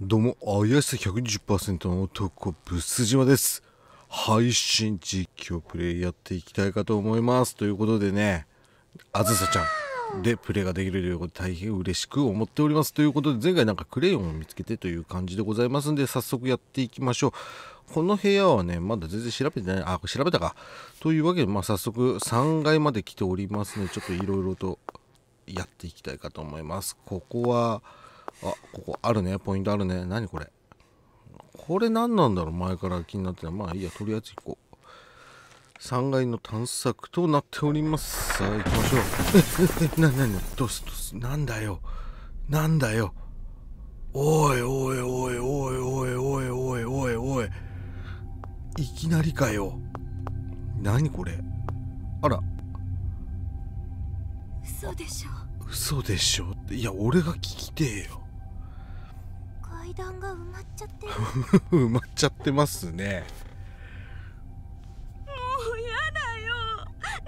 どうも、あやしさ120%の男、ぶす島です。配信実況プレイやっていきたいかと思います。ということでね、あずさちゃんでプレイができるということで大変嬉しく思っております。ということで、前回なんかクレヨンを見つけてという感じでございますんで、早速やっていきましょう。この部屋はね、まだ全然調べてない、あ、調べたか。というわけで、まあ早速3階まで来ておりますの、で、ちょっといろいろとやっていきたいかと思います。ここは、あここあるねポイントあるね何これこれ何なんだろう前から気になってたまあいいやとりあえず行こう3階の探索となっておりますさあ行きましょうええ な何なにどうすどうすなんだよなんだよおいおいおいおいおいおいおいおいおいいきなりかよ何これあら嘘でしょ嘘でしょっていや俺が聞きてえよ段が埋まっちゃって 埋まっちゃってますねもうやだよなんでな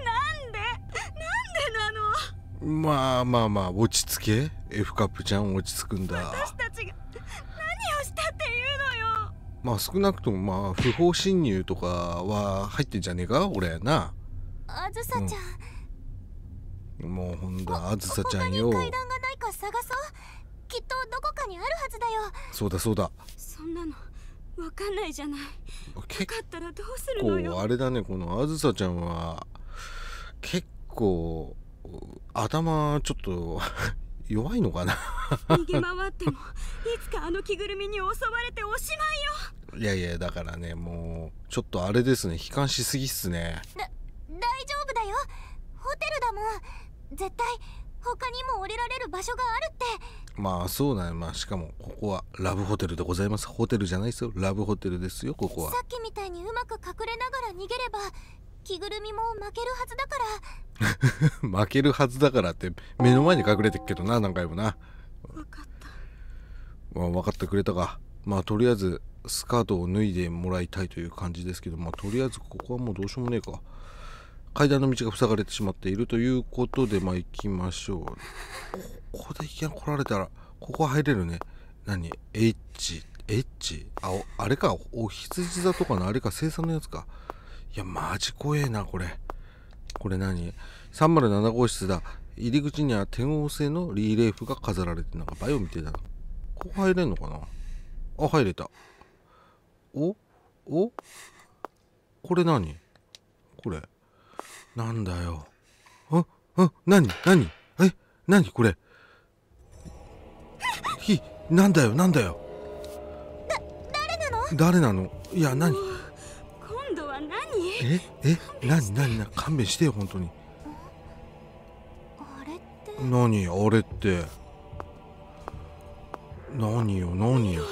んでなのまあまあまあ落ち着け F カップちゃん落ち着くんだ私たちが何をしたっていうのよまあ少なくともまあ不法侵入とかは入ってんじゃねえか俺やなあずさちゃん、うん、もうほんとあずさちゃんよ階段がないか探そうきっとどこかにあるはずだよそうだそうだそんなのわかんないじゃない結構あれだねこのあずさちゃんは結構頭ちょっと 弱いのかな逃げ回ってもいつかあの着ぐるみに襲われておしまいよいやいやだからねもうちょっとあれですね悲観しすぎっすねだ大丈夫だよホテルだもん絶対他にも降りられる場所があるってまあそうだねまあしかもここはラブホテルでございますホテルじゃないですよラブホテルですよここはさっきみたいにうまく隠れながら逃げれば着ぐるみも負けるはずだから 負けるはずだからって目の前に隠れてっけどな何回もな分かったまあ分かってくれたかまあとりあえずスカートを脱いでもらいたいという感じですけどまあとりあえずここはもうどうしようもねえか階段の道が塞がれてしまっているということでまあ行きましょうここでいきなり来られたらここ入れるね何 H H ああれかお羊座とかのあれか生産のやつかいやマジ怖えなこれこれ何307号室だ入り口には天王星のリーレーフが飾られてなんかバイオみていだなここ入れんのかなあ入れたおおこれ何これなんだよ。あ、あ、なになにえ、なにこれ。ひ、なんだよ、なんだよ。だ、誰なの誰なのいや、なに今度は何え、え、なになにな、勘弁してよ、本当に。あれって。なにあれって。何よ、何よ。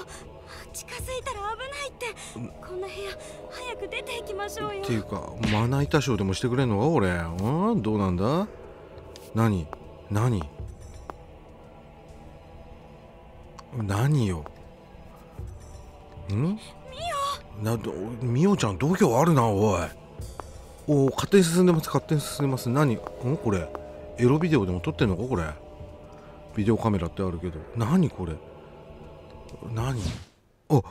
ましょうよっていうかまな板ショーでもしてくれんのか俺うんどうなんだ何何何よんみおちゃん度胸あるなおいおお勝手に進んでます勝手に進んでます何んこれエロビデオでも撮ってんのかこれビデオカメラってあるけど何これ何あ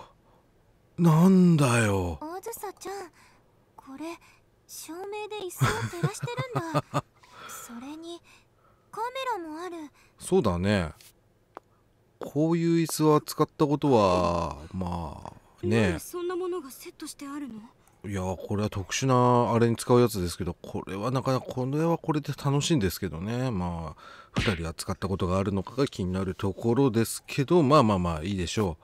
なんだよれ照明で椅子を照らしてるんだ それにカメラもあるそうだねこういう椅子は使ったことはまあねそんなものがセットしてあるのいやこれは特殊なあれに使うやつですけどこれはなかなかこれはこれで楽しいんですけどねまあ2人は使ったことがあるのかが気になるところですけどまあまあまあいいでしょ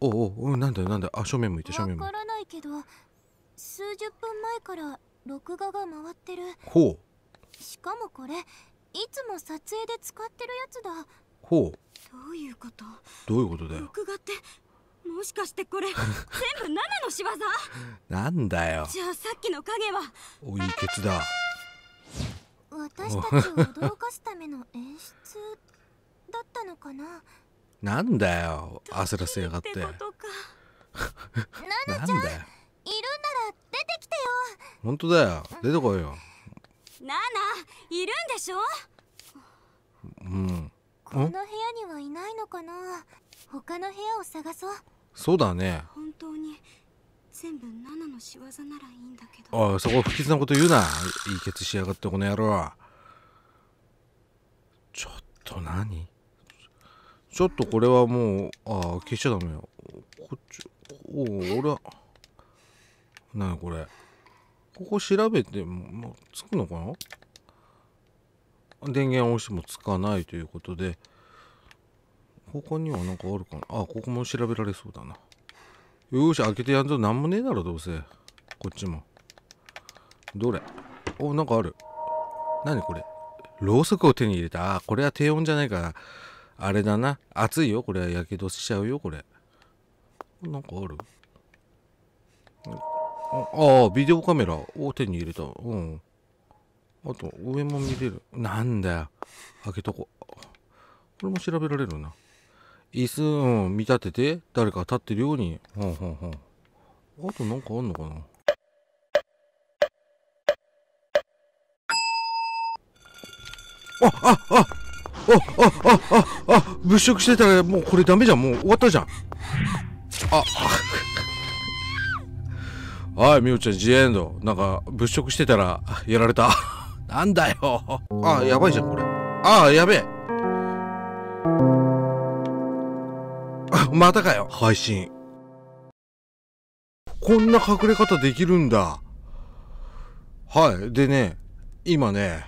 うおおおなんだなんだあ正面向いて正面向いてわからないけど数十分前から録画が回ってるほうしかもこれいつも撮影で使ってるやつだほうどういうことどういうことだよ録画ってもしかしてこれ 全部ナナの仕業なんだよじゃあさっきの影はおいけつだ私たちを驚かすための演出だったのかななんだよ焦らせやがってナナちゃんなんだよいるなら出てきてよ本当だよ出てこいよナナいるんでしょうんこの部屋にはいないのかな他の部屋を探そうそうだね本当に全部ナナの仕業ならいいんだけどおいそこ不吉なこと言うないいケツしやがってこの野郎ちょっと何ちょっとこれはもうあ消しちゃダメよこっちおお俺はなこれここ調べてもつくのかな電源を押してもつかないということで他には何かあるかなあここも調べられそうだなよし開けてやんぞ何もねえだろどうせこっちもどれおなんかある何これろうそくを手に入れたあこれは低温じゃないからあれだな熱いよこれはやけどしちゃうよこれなんかあるああ、ビデオカメラを手に入れた。うん。あと、上も見れる。なんだよ。開けとこ。これも調べられるな。椅子、を見立てて、誰か立ってるように。んんん。あとなんかあんのかなあ、あ、あ、あ、あ、あ、あ、あ、物色してたらもうこれダメじゃん。もう終わったじゃん。あ、あ。はい、みおちゃん、ジエンド。なんか、物色してたら、やられた。なんだよ。あ、やばいじゃん、これ。あ、やべえ。またかよ。配信。こんな隠れ方できるんだ。はい。でね、今ね、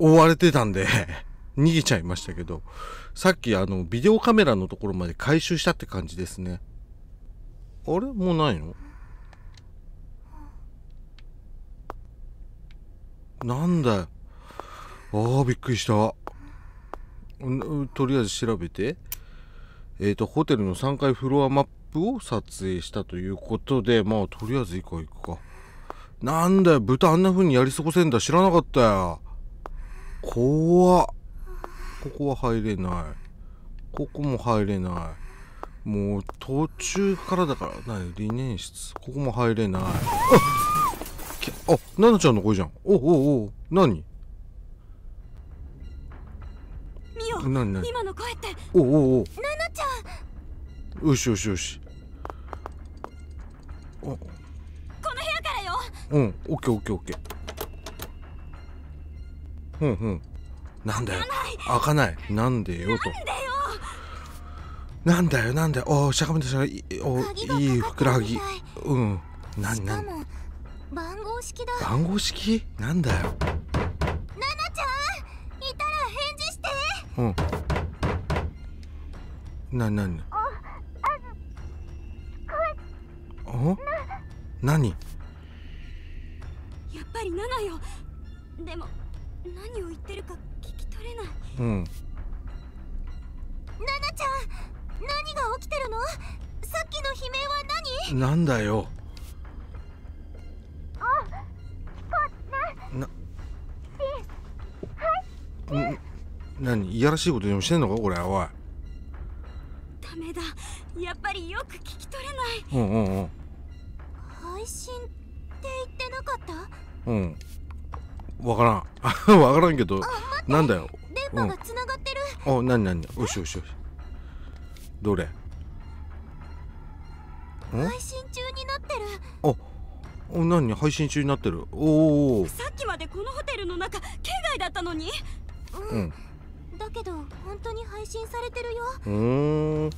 追われてたんで逃げちゃいましたけど、さっきあの、ビデオカメラのところまで回収したって感じですね。あれもうないのなんだよああびっくりしたとりあえず調べてえっ、ー、とホテルの3階フロアマップを撮影したということでまあとりあえず以下行くかなんだよ豚あんな風にやり過ごせんだ知らなかったよ怖っここは入れないここも入れないもう途中からだからない理念室ここも入れないあっあ、ななちゃんの声じゃん。おおおなにみよ、なになに今の声って。おおおななちゃんよしよしよし。おこの部屋からようん、オッケーオッケーオッケー。うんうん。なんだよ。開かない。なんでよと。なんだよなんだよ。おしゃがみだしゃがみ。おいいふくらはぎ。うん。なになに。番号式だ番号式なんだよななちゃんいたら返事してうんななにお何やっぱりななよでも何を言ってるか聞き取れないうんななちゃん何が起きてるのさっきの悲鳴は何なんだよ何いやらしいことでもしてんのかこれおいダメだやっぱりよく聞き取れないうんうんうん配信って言ってなかったうんわからん わからんけどなんだよ電波が繋がってる、うん、お何何よしよしよしどれ配信中になってるおお何配信中になってるおおさっきまでこのホテルの中圏外だったのにうん、だけど本当に配信されてるようん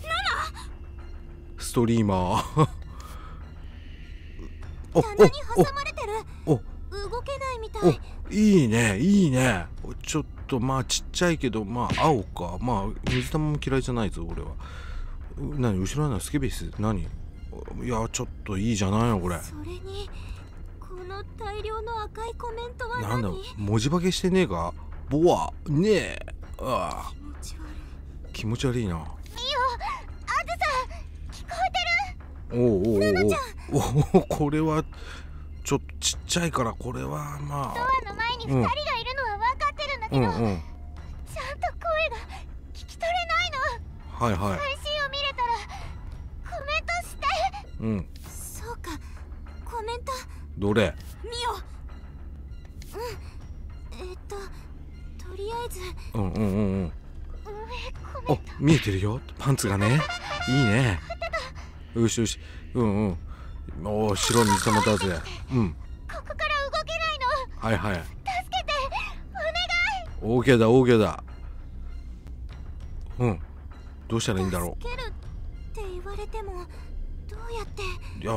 ストリーマー 棚に挟まれてるお。動けないみたいいいねいいねちょっとまあちっちゃいけどまあ青かまあ水玉も嫌いじゃないぞ俺は何後ろのスケベス何いやちょっといいじゃないのこれそれにこの大量の赤いコメントは何なんだ文字化けしてねえかボアねえああ気持ち悪いなミオあずさ聞こえてるおうおうおうおお これはちょっとちっちゃいからこれはまあドアの前に二人がいるのは分かってるんだけど、うんうんうん、ちゃんと声が聞き取れないのはいはい配信を見れたらコメントしてうんそうかコメントどれえうんうんうんうんお見えてるよパンツがねいいねよしよしうんうんおお白水玉たぜうんここから動けないのはいはい助けてお願い OK だ OK だうんどうしたらいいんだろうけるって言われてもどうやっていや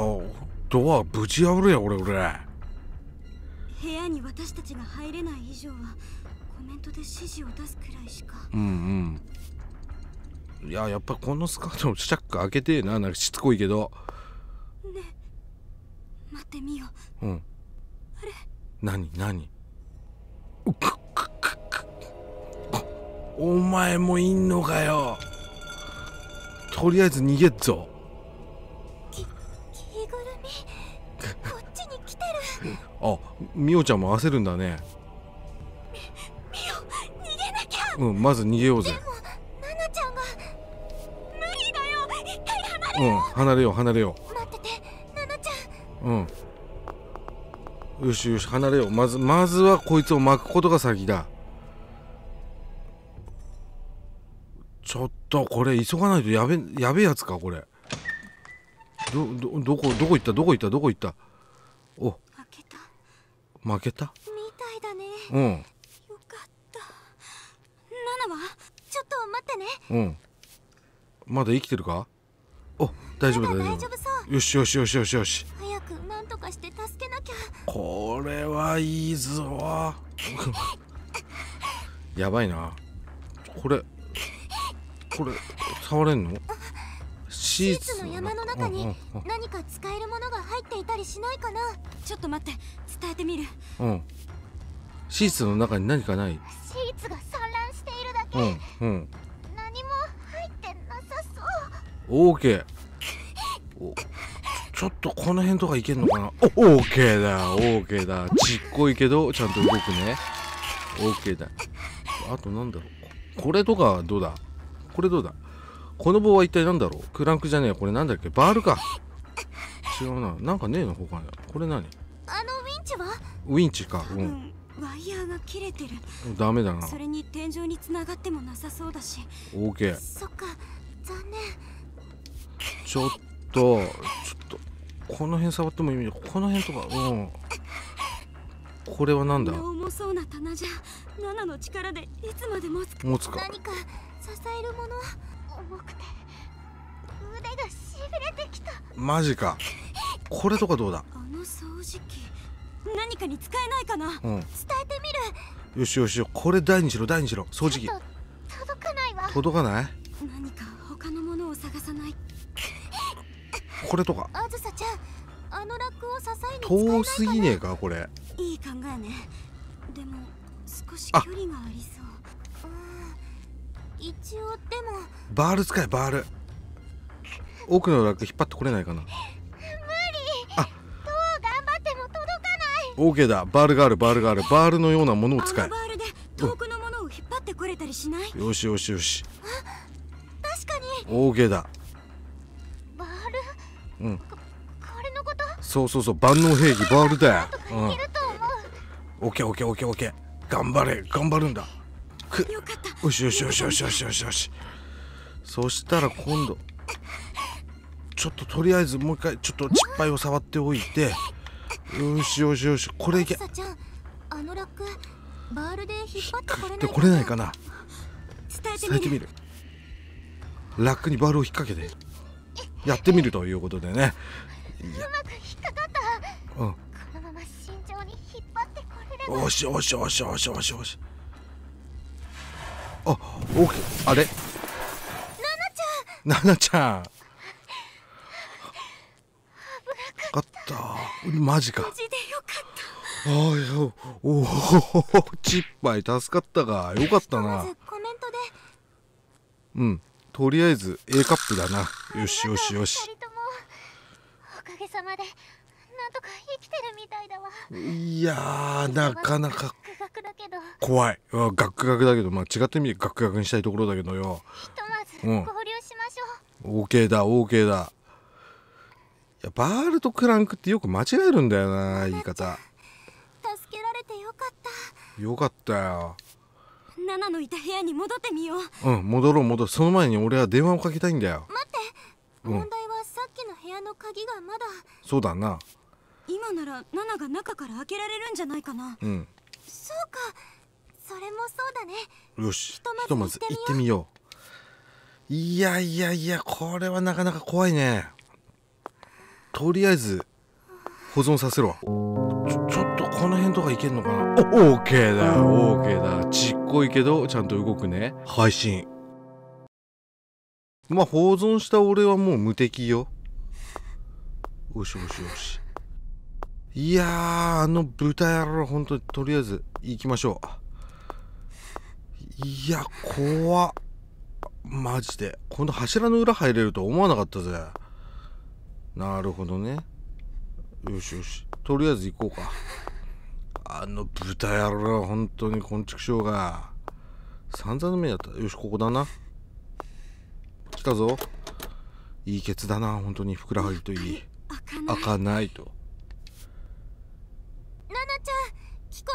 ドアぶち破るや俺俺部屋に私たちが入れない以上はコメントで指示を出すくらいしかうんうんいややっぱこのスカートのチャック開けてななんかしつこいけどね待ってみよううんあれ何何うくくくくお前もいんのかよとりあえず逃げっぞき着ぐるみこっちに来てる あみおちゃんも焦るんだねうんまず逃げようぜちゃんがだよ離うん離れよう離れよう待っててナナちゃんうんよしよし離れようまずまずはこいつを巻くことが先だちょっとこれ急がないとやべやべえやつかこれどどどこどこ行ったどこ行ったどこ行ったお負けた負けたみたいだねうんわちょっと待ってねうんまだ生きてるかお大丈夫だ大丈夫よしよしよしよしよし早く何とかして助けなきゃこれはいいぞ やばいなこれこれ触れんのシーツの山の中に何か使えるものが入っていたりしないかなちょっと待って伝えてみるうんシーツの中に何かないシーツが散うんうん何も入ってなさそうオーケーちょっとこの辺とかいけんのかなオーケーだオーケーだちっこいけどちゃんと動くねオーケーだあとなんだろうこれとかどうだこれどうだこの棒は一体何だろうクランクじゃねえこれなんだっけバールか違うななんかねえの他にこれ何あのウィンチはウィンチかうん、うんワイヤーが切れてるダメだなそれに天井につながってもなさそうだし o ー。そっか残念ちょっとちょっとこの辺触ってもいいこの辺とかうんこれはなんだ重そうな棚じゃ七の力でいつまで持つか持つか何か支えるもの重くて腕がしびれてきたマジかこれとかどうだかに使えないかな、うん、伝えてみるよしよしよこれ第二しろ第二しろ掃除機届かないわ届かない何か他のものを探さないこれとかあずさちゃんあのラックを支えに遠すぎねえかこれいい考えねでも少し距離がありそう一応でもバール使えバール奥のラック引っ張ってこれないかなオーケーだバールがあるバールがあるバールのようなものを使えバールで遠くのものを引っ張ってこれたりしないよしよしよし確かに o ーだバールうんそうそうそう万能兵器バールだよ、オッケーオッケーオッケーオッケー頑張れ頑張るんだくよしよしよしよしよしよしよしそしたら今度ちょっととりあえずもう一回ちょっと失敗を触っておいてよしよしよしこれいけあのラックバールで引っ張ってこれないかれないかな伝えてみるラックにバールを引っ掛けてやってみるということでねうまく引っかかったうんよしよしよしよしよしよしあ、オッあれななちゃんななちゃんったマジかマジでよかったああよおおちっぱい助かったがよかったなコメントでうんとりあえず A カップだなよしよしよしおかげさまでなんとか生きてるみたいだわいやなかなか怖いガクガクだけどまあ違ってみてガクガクにしたいところだけどよひとまず合流しましょう OK だ OK だいやバールとクランクってよく間違えるんだよな言い方助けられてよかったよかったよナナのいた部屋に戻ってみよううん戻ろう戻ろうその前に俺は電話をかけたいんだよ待って、問題はさっきの部屋の鍵がまだそうだな今ならナナが中から開けられるんじゃないかなうんそうかそれもそうだねよしひとまず行ってみよういやいやいやこれはなかなか怖いねとりあえず保存させるわちょちょっとこの辺とかいけんのかなおオーケーだオ k ケーだちっこいけどちゃんと動くね配信まあ保存した俺はもう無敵よよしよしよしいやーあの豚野郎ほんととりあえず行きましょういや怖っマジでこの柱の裏入れると思わなかったぜなるほどねよしよしとりあえず行こうかあの豚野郎本当に昆虫症が散々の目だったよしここだな来たぞいいケツだな本当にふくらはぎといい開かないとナナちゃん聞こ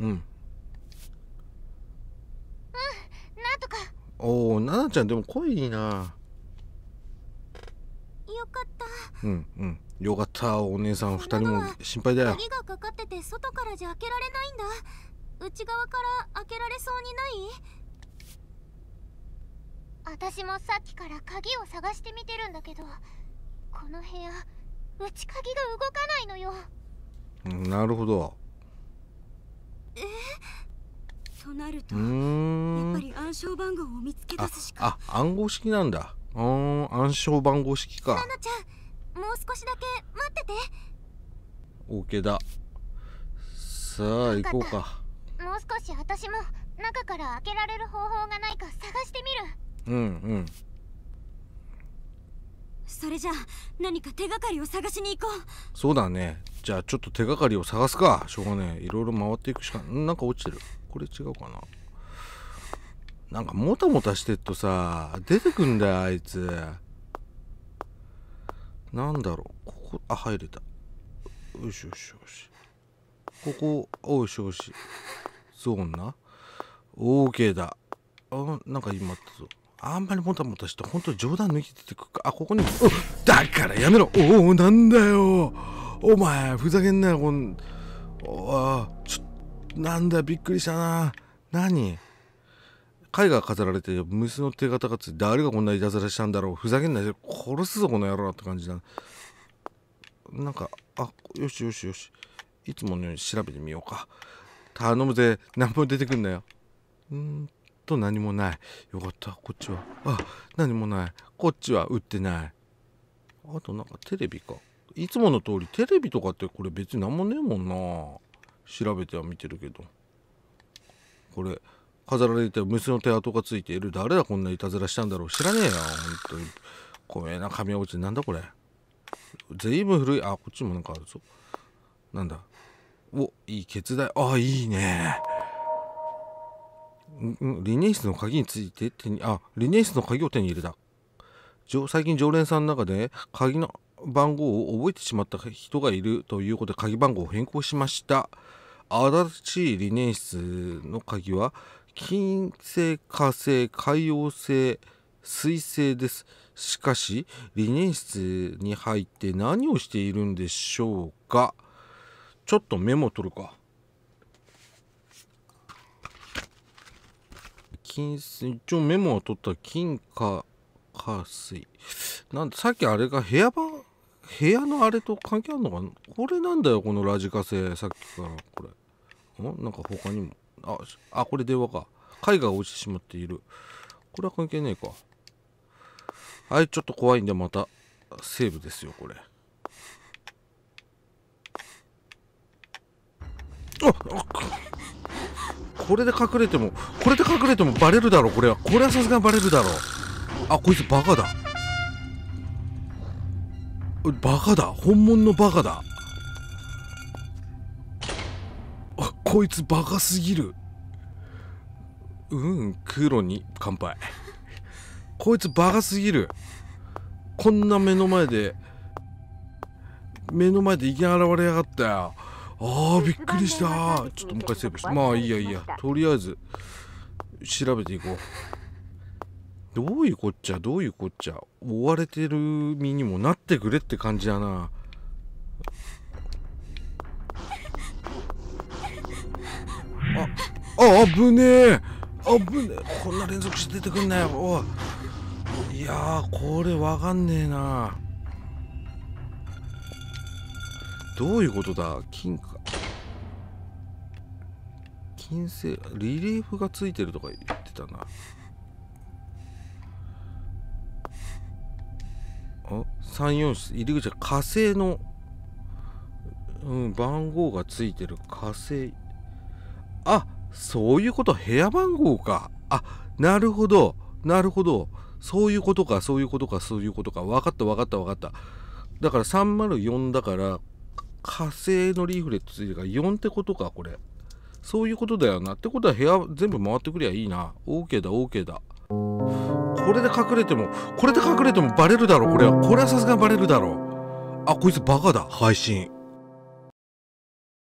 えるうんうんなんとかおおナナちゃんでも声いいなうんうんよかったお姉さん二人も心配だよ鍵がかかってて外からじゃ開けられないんだ内側から開けられそうにない私もさっきから鍵を探してみてるんだけどこの部屋内鍵が動かないのよなるほどえとなるとやっぱり暗証番号を見つけ出すしかああ暗号式なんだうん暗証番号式かななちゃんもう少しだけ待ってて OK ださあ行こうかもう少し私も中から開けられる方法がないか探してみるうんうんそれじゃあ何か手がかりを探しに行こうそうだねじゃあちょっと手がかりを探すかしょうがねいろいろ回っていくしかなんか落ちてるこれ違うかななんかもたもたしてっとさ出てくんだよあいつなんだろうここあ入れたよしよしよしここおしおしそうな OK だあなんか今あったぞあんまりもたもたして本当冗談抜きててくかあここにだからやめろおおなんだよお前ふざけんなよこんおちょなんだびっくりしたな何絵画が飾られて娘の手形がついて誰がこんないたずらしたんだろうふざけんなよ殺すぞこの野郎って感じだなんかあよしよしよしいつものように調べてみようか頼むぜ何も出てくんなようんと何もないよかったこっちはあ何もないこっちは売ってないあとなんかテレビかいつもの通りテレビとかってこれ別に何もねえもんな調べては見てるけどこれ飾られて虫の手跡がついている誰だこんないたずらしたんだろう知らねえよ本当に怖えな神落ちなんだこれ随分古いあこっちもなんかあるぞなんだおいい決断あいいねリネイスの鍵について手にあリネイスの鍵を手に入れた最近常連さんの中で鍵の番号を覚えてしまった人がいるということで鍵番号を変更しましたしいリネイスの鍵は金星、火星、海洋星、水星です。しかし、理念室に入って何をしているんでしょうかちょっとメモ取るか。金星、一応メモを取った金、火、火水。なんさっきあれが部屋場部屋のあれと関係あるのかなこれなんだよ、このラジカセ。さっきから、これ。んなんか他にも。あ、あ、これ電話か。絵画が落ちてしまっている。これは関係ねえか。はい、ちょっと怖いんで、また、セーブですよ、これ。あこれで隠れても、これで隠れてもバレるだろ、これは。これはさすがにバレるだろ。あ、こいつバカだ。バカだ。本物のバカだ。こいつバカすぎるうん黒に乾杯こいつバカすぎるこんな目の前で目の前でいきなり現れやがったよああびっくりしたちょっともう一回セーブしてまあいいやいいやとりあえず調べていこうどういうこっちゃどういうこっちゃ追われてる身にもなってくれって感じだなあぶねえあぶねえこんな連続して出てくんなよおいやこれわかんねえなどういうことだ金か金星リリーフがついてるとか言ってたなあ34室入り口は火星の、うん、番号がついてる火星あっそういうこと部屋番号かあなるほどなるほどそういうことかそういうことかそういうことか分かった分かった分かっただから304だから火星のリーフレットついてるから4ってことかこれそういうことだよなってことは部屋全部回ってくりゃいいな OK だ OK だこれで隠れてもこれで隠れてもバレるだろこれはこれはさすがにバレるだろあこいつバカだ配信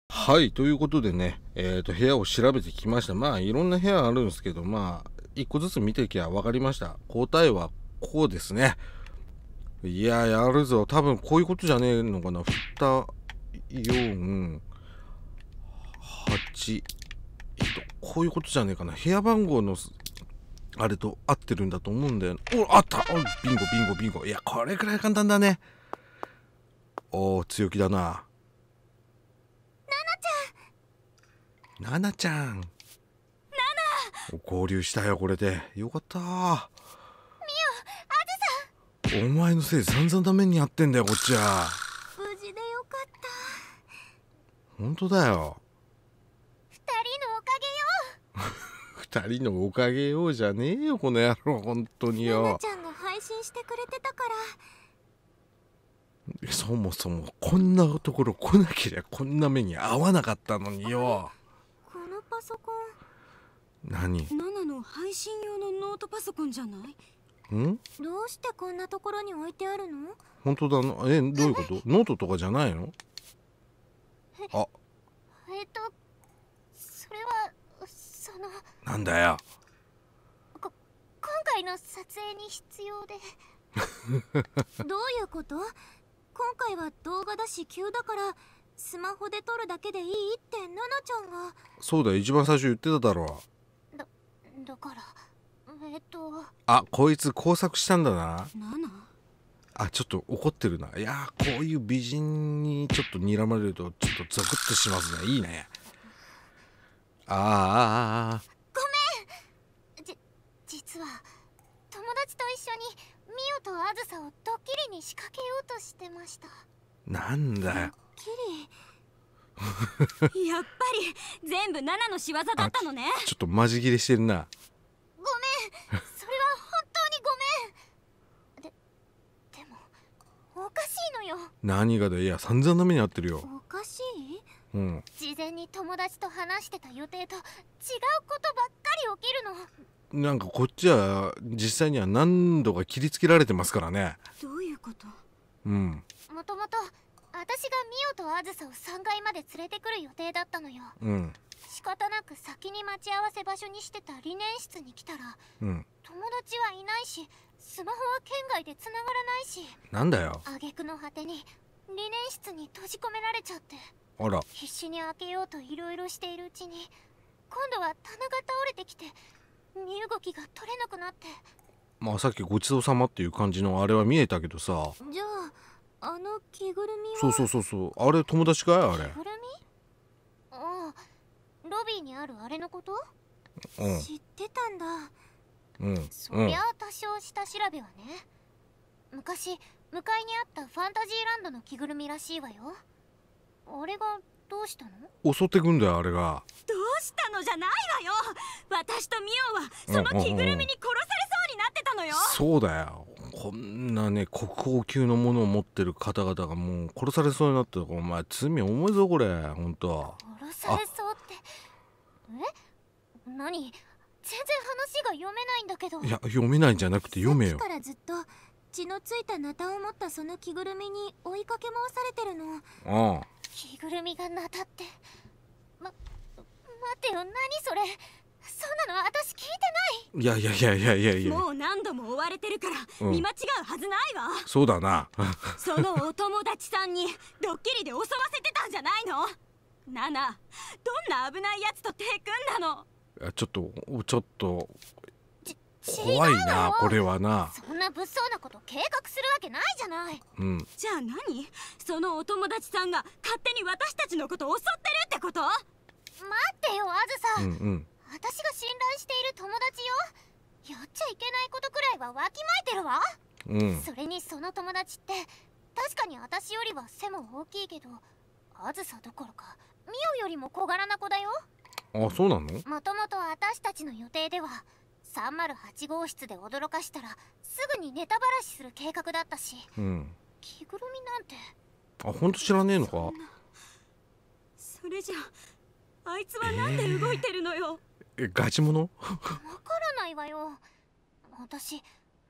はいということでねえーと、部屋を調べてきましたまあいろんな部屋あるんですけどまあ一個ずつ見てきゃ分かりました答えはこうですねいややるぞ多分こういうことじゃねえのかなふった4 8えっとこういうことじゃねえかな部屋番号のあれと合ってるんだと思うんだよ、おあったおビンゴビンゴビンゴいやこれくらい簡単だねおお強気だなななちゃんなな合流したよこれでよかったみよあずさお前のせい散々ダメにやってんだよこっちは無事でよかった本当だよ二人のおかげよ 二人のおかげよじゃねえよこの野郎本当によななちゃんが配信してくれてたからそもそもこんなところ来なけりゃこんな目に遭わなかったのによ。ソコン何ナナの配信用のノートパソコンじゃないんどうしてこんなところに置いてあるの本当だなえどういうことノートとかじゃないのあえっとそれはそのなんだよこ今回の撮影に必要で どういうこと今回は動画だし急だからスマホで撮るだけでいいってナナちゃんがそうだ一番最初言ってただろだだからえっとあこいつ工作したんだなナナあちょっと怒ってるないやこういう美人にちょっと睨まれるとちょっとゾクッとしますねいいねああああごめんじ実は友達と一緒にミオとあずさをドッキリに仕掛けようとしてましたなんだよキリやっぱり全部ナナの仕業だったのねちょっとマジギレしてるなごめんそれは本当にごめんででもおかしいのよ何がだいや散々な目に遭ってるよおかしいうん、事前に友達と話してた予定と違うことばっかり起きるのなんかこっちは実際には何度か切りつけられてますからねどういうことうんもともと私がミオとあずさを3階まで連れてくる予定だったのよ、うん、仕方なく先に待ち合わせ場所にしてた理念室に来たら、うん、友達はいないしスマホは県外で繋がらないしなんだよ挙句の果てに理念室に閉じ込められちゃってあら必死に開けようといろいろしているうちに今度は棚が倒れてきて身動きが取れなくなってまあさっきごちそうさまっていう感じのあれは見えたけどさじゃああの着ぐるみそうそうそうそうあれ友達かいあれああロビーにあるあれのこと、うん、知ってたんだうんそりゃ多少下調べはね昔向かいにあったファンタジーランドの着ぐるみらしいわよあれがどうしたの襲ってくんだよあれがどうしたのじゃないわよ私とミオはその着ぐるみに殺されそうになってたのよ、うんうんうん、そうだよこんなね国宝級のものを持ってる方々がもう殺されそうになってお前罪重いぞこれ本当殺されそうってえ何全然話が読めないんだけどいや読めないんじゃなくて読めよからずっと血のついたナタを持ったその着ぐるみに追いかけ回されてるのああ着ぐるみがナタってま待ってよ何それそんなの私聞いてないいやいやいやいやいやいやもう何度も追われてるから見間違うはずないわ、うん、そうだな そのお友達さんにドッキリで襲わせてたんじゃないのナナどんな危ないやつと手組んだのちょっとちょっと怖いなこれはなそんな物騒なこと計画するわけないじゃない、うん、じゃあ何そのお友達さんが勝手に私たちのこと襲ってるってこと待ってよあずさ、うんうん私が信頼している友達よやっちゃいけないことくらいはわきまえてるわうんそれにその友達って確かに私よりは背も大きいけどあずさどころかミオよりも小柄な子だよあそうなのもともと私たちの予定では308号室で驚かしたらすぐにネタバラシする計画だったし、うん、着ぐるみなんてあ本当知らねえのかそれじゃあいつは何で動いてるのよ、えーえガチモノわからないわよ私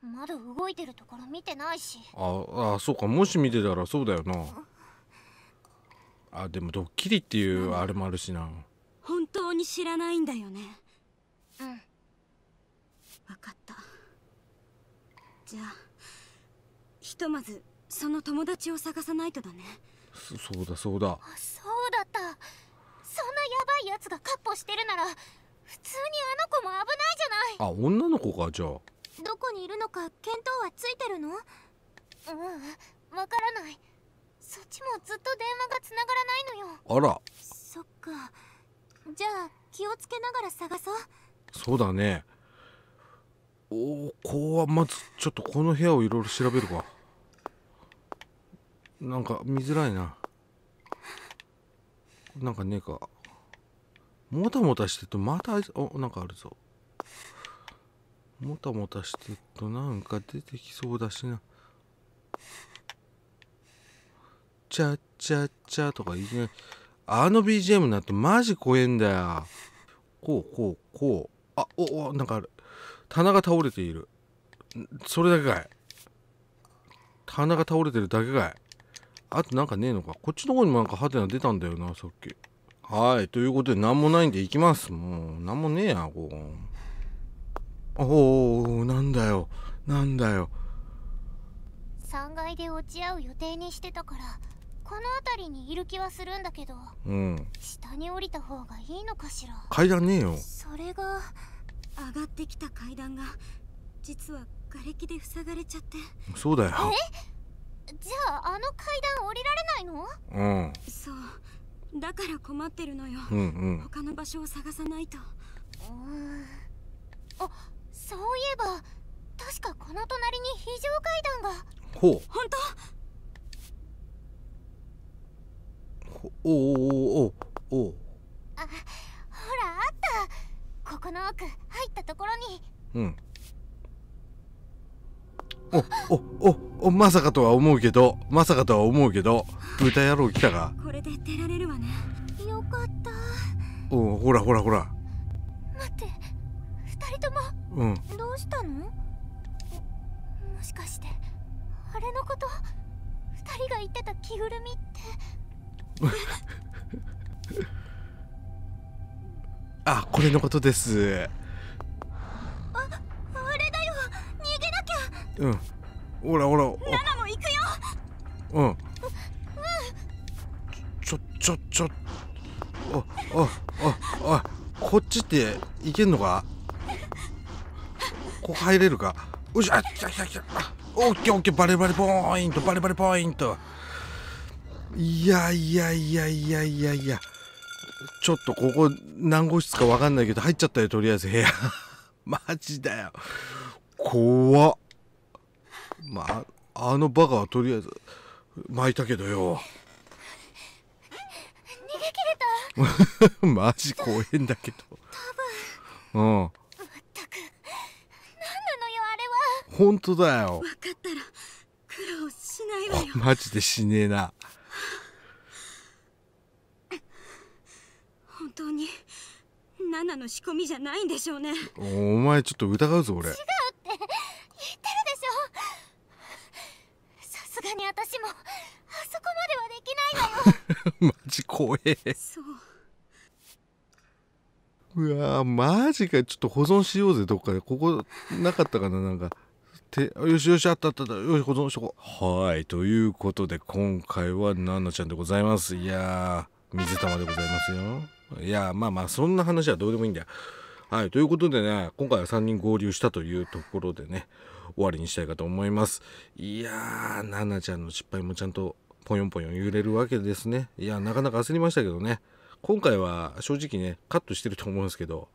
まだ動いてるところ見てないしああそうかもし見てたらそうだよなあでもドッキリっていうあれもあるしな本当に知らないんだよねうん分かったじゃあひとまずその友達を探さないとだねそうだそうだそうだったそんなやばいやつがカッポしてるなら普通にあの子も危ないじゃないあ女の子かじゃあどこにいるのか見当はついてるのうんわからないそっちもずっと電話がつながらないのよあらそっかじゃあ気をつけながら探そうそうだねおおこうはまずちょっとこの部屋をいろいろ調べるかなんか見づらいななんかねえかもたもたしてるとまたおなんかあるぞもたもたしてるとなんか出てきそうだしなチャチャチャとかいきなりあの BGM になるとマジ怖えんだよこうこうこうあおおなんかある棚が倒れているそれだけかい棚が倒れてるだけかいあとなんかねえのかこっちの方にもなんかハテナ出たんだよなさっきはいということで何もないんで行きますもう何もねえやこうおおなんだよなんだよ3階で落ち合う予定にしてたからこの辺りにいる気はするんだけど、うん、下に降りた方がいいのかしら階段ねえよそれが上がってきた階段が実は瓦礫で塞がれちゃってそうだよえじゃああの階段降りられないのうんそうだから困ってるのよ、うんうん、他の場所を探さないとあそういえば確かこの隣に非常階段がほう本当おおおおおあほらあったここの奥入ったところにうんおおおまさかとは思うけどまさかとは思うけど豚野郎来たかこれで出られるわねよかったおほらほらほら待って二人ともうんどうしたのもしかしてあれのこと二人が言ってた着ぐるみって あこれのことですうんほらほらナナも行くようんちょちょちょああああこっちって行けんのかここ入れるかよしあっきゃきゃきゃオッケーオッケーバレバレポイントバレバレポイントいやいやいやいやいやいやちょっとここ何号室かわかんないけど入っちゃったよとりあえず部屋 マジだよ怖っまああのバカはとりあえず巻いたけどよ逃げ切れた マジ公園だけど多分うんまったく何なのよあれは本当だよ分かったら苦労しないわよ マジでしねえな本当にナナの仕込みじゃないんでしょうねお前ちょっと疑うぞ俺違うに私も あそこまではできないのよマジ怖えそううわーマジかちょっと保存しようぜどっかでここなかったかななんかてよしよしあったあったあったよし保存しとこうはいということで今回はナンナちゃんでございますいやー水玉でございますよいやまあまあそんな話はどうでもいいんだよはいということでね今回は3人合流したというところでね終わりにしたいかと思いますいやーななちゃんの失敗もちゃんとポヨンポヨン揺れるわけですねいやなかなか焦りましたけどね今回は正直ねカットしてると思うんですけど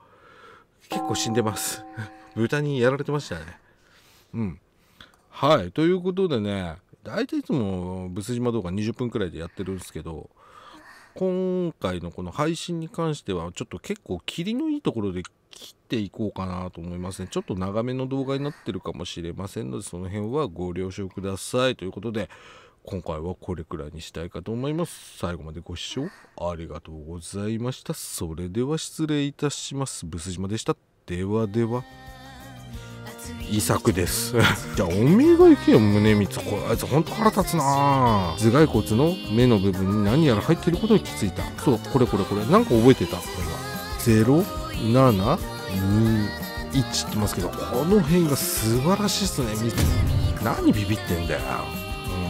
結構死んでます 豚にやられてましたねうんはいということでね大体いつも仏島動画20分くらいでやってるんですけど今回のこの配信に関してはちょっと結構りのいいところで切っていこうかなと思いますねちょっと長めの動画になってるかもしれませんのでその辺はご了承くださいということで今回はこれくらいにしたいかと思います最後までご視聴ありがとうございましたそれでは失礼いたしますブス島でしたではでは遺作です じゃあおめえが行けよ宗光こあいつほんと腹立つな頭蓋骨の目の部分に何やら入ってることに気づいたそうこれこれこれなんか覚えてたこれが0721ってますけどこの辺が素晴らしいっすね何ビビってんだよ、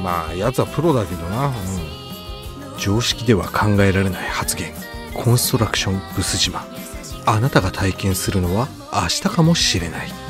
まあやつはプロだけどな、うん、常識では考えられない発言コンストラクションブス島あなたが体験するのは明日かもしれない